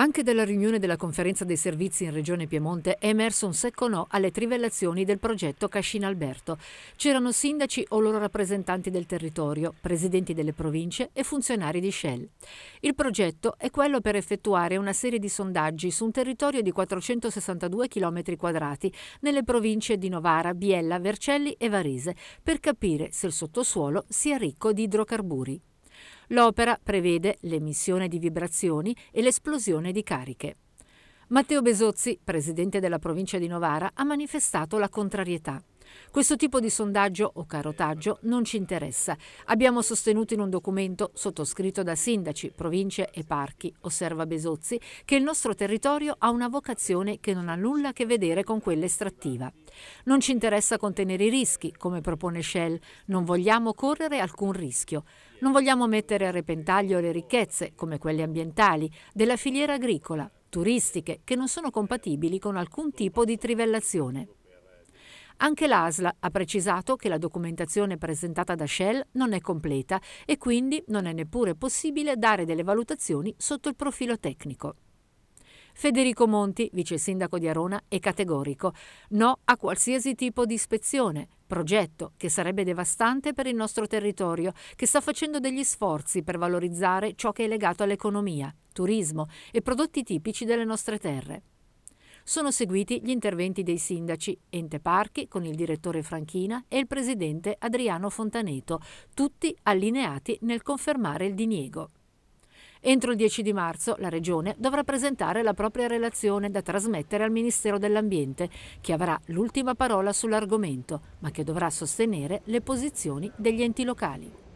Anche dalla riunione della conferenza dei servizi in Regione Piemonte è emerso un secco no alle trivellazioni del progetto Cascina Alberto. C'erano sindaci o loro rappresentanti del territorio, presidenti delle province e funzionari di Shell. Il progetto è quello per effettuare una serie di sondaggi su un territorio di 462 km 2 nelle province di Novara, Biella, Vercelli e Varese per capire se il sottosuolo sia ricco di idrocarburi. L'opera prevede l'emissione di vibrazioni e l'esplosione di cariche. Matteo Besozzi, presidente della provincia di Novara, ha manifestato la contrarietà. Questo tipo di sondaggio o carotaggio non ci interessa. Abbiamo sostenuto in un documento sottoscritto da sindaci, province e parchi, osserva Besozzi, che il nostro territorio ha una vocazione che non ha nulla a che vedere con quella estrattiva. Non ci interessa contenere i rischi, come propone Shell, non vogliamo correre alcun rischio. Non vogliamo mettere a repentaglio le ricchezze, come quelle ambientali, della filiera agricola, turistiche, che non sono compatibili con alcun tipo di trivellazione. Anche l'ASL ha precisato che la documentazione presentata da Shell non è completa e quindi non è neppure possibile dare delle valutazioni sotto il profilo tecnico. Federico Monti, vice sindaco di Arona, è categorico. No a qualsiasi tipo di ispezione, progetto che sarebbe devastante per il nostro territorio, che sta facendo degli sforzi per valorizzare ciò che è legato all'economia, turismo e prodotti tipici delle nostre terre sono seguiti gli interventi dei sindaci, ente parchi con il direttore Franchina e il presidente Adriano Fontaneto, tutti allineati nel confermare il diniego. Entro il 10 di marzo la Regione dovrà presentare la propria relazione da trasmettere al Ministero dell'Ambiente, che avrà l'ultima parola sull'argomento, ma che dovrà sostenere le posizioni degli enti locali.